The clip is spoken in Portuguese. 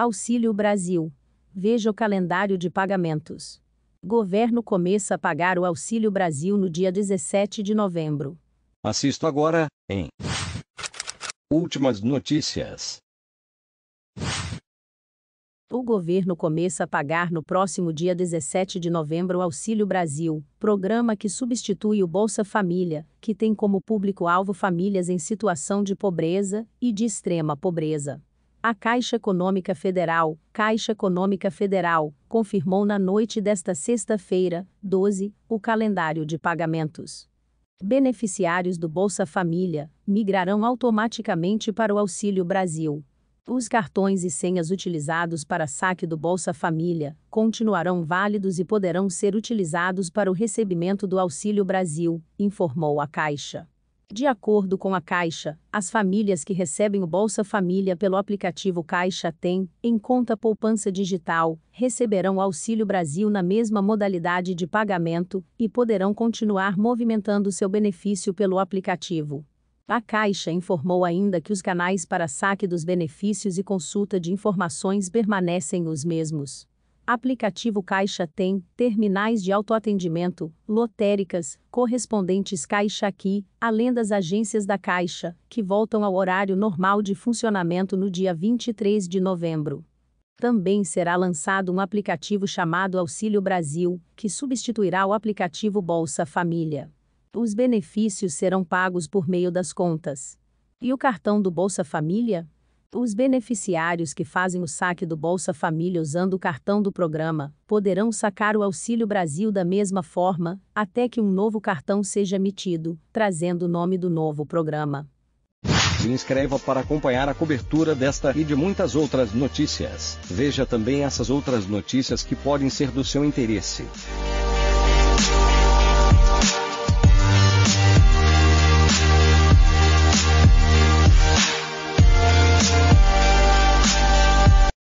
Auxílio Brasil. Veja o calendário de pagamentos. Governo começa a pagar o Auxílio Brasil no dia 17 de novembro. Assisto agora em Últimas notícias. O governo começa a pagar no próximo dia 17 de novembro o Auxílio Brasil, programa que substitui o Bolsa Família, que tem como público-alvo famílias em situação de pobreza e de extrema pobreza. A Caixa Econômica Federal, Caixa Econômica Federal, confirmou na noite desta sexta-feira, 12, o calendário de pagamentos. Beneficiários do Bolsa Família migrarão automaticamente para o Auxílio Brasil. Os cartões e senhas utilizados para saque do Bolsa Família continuarão válidos e poderão ser utilizados para o recebimento do Auxílio Brasil, informou a Caixa. De acordo com a Caixa, as famílias que recebem o Bolsa Família pelo aplicativo Caixa Tem, em conta poupança digital, receberão o Auxílio Brasil na mesma modalidade de pagamento e poderão continuar movimentando seu benefício pelo aplicativo. A Caixa informou ainda que os canais para saque dos benefícios e consulta de informações permanecem os mesmos. Aplicativo Caixa tem terminais de autoatendimento, lotéricas, correspondentes Caixa Aqui, além das agências da Caixa, que voltam ao horário normal de funcionamento no dia 23 de novembro. Também será lançado um aplicativo chamado Auxílio Brasil, que substituirá o aplicativo Bolsa Família. Os benefícios serão pagos por meio das contas. E o cartão do Bolsa Família? Os beneficiários que fazem o saque do Bolsa Família usando o cartão do programa poderão sacar o Auxílio Brasil da mesma forma, até que um novo cartão seja emitido, trazendo o nome do novo programa. Se inscreva para acompanhar a cobertura desta e de muitas outras notícias. Veja também essas outras notícias que podem ser do seu interesse.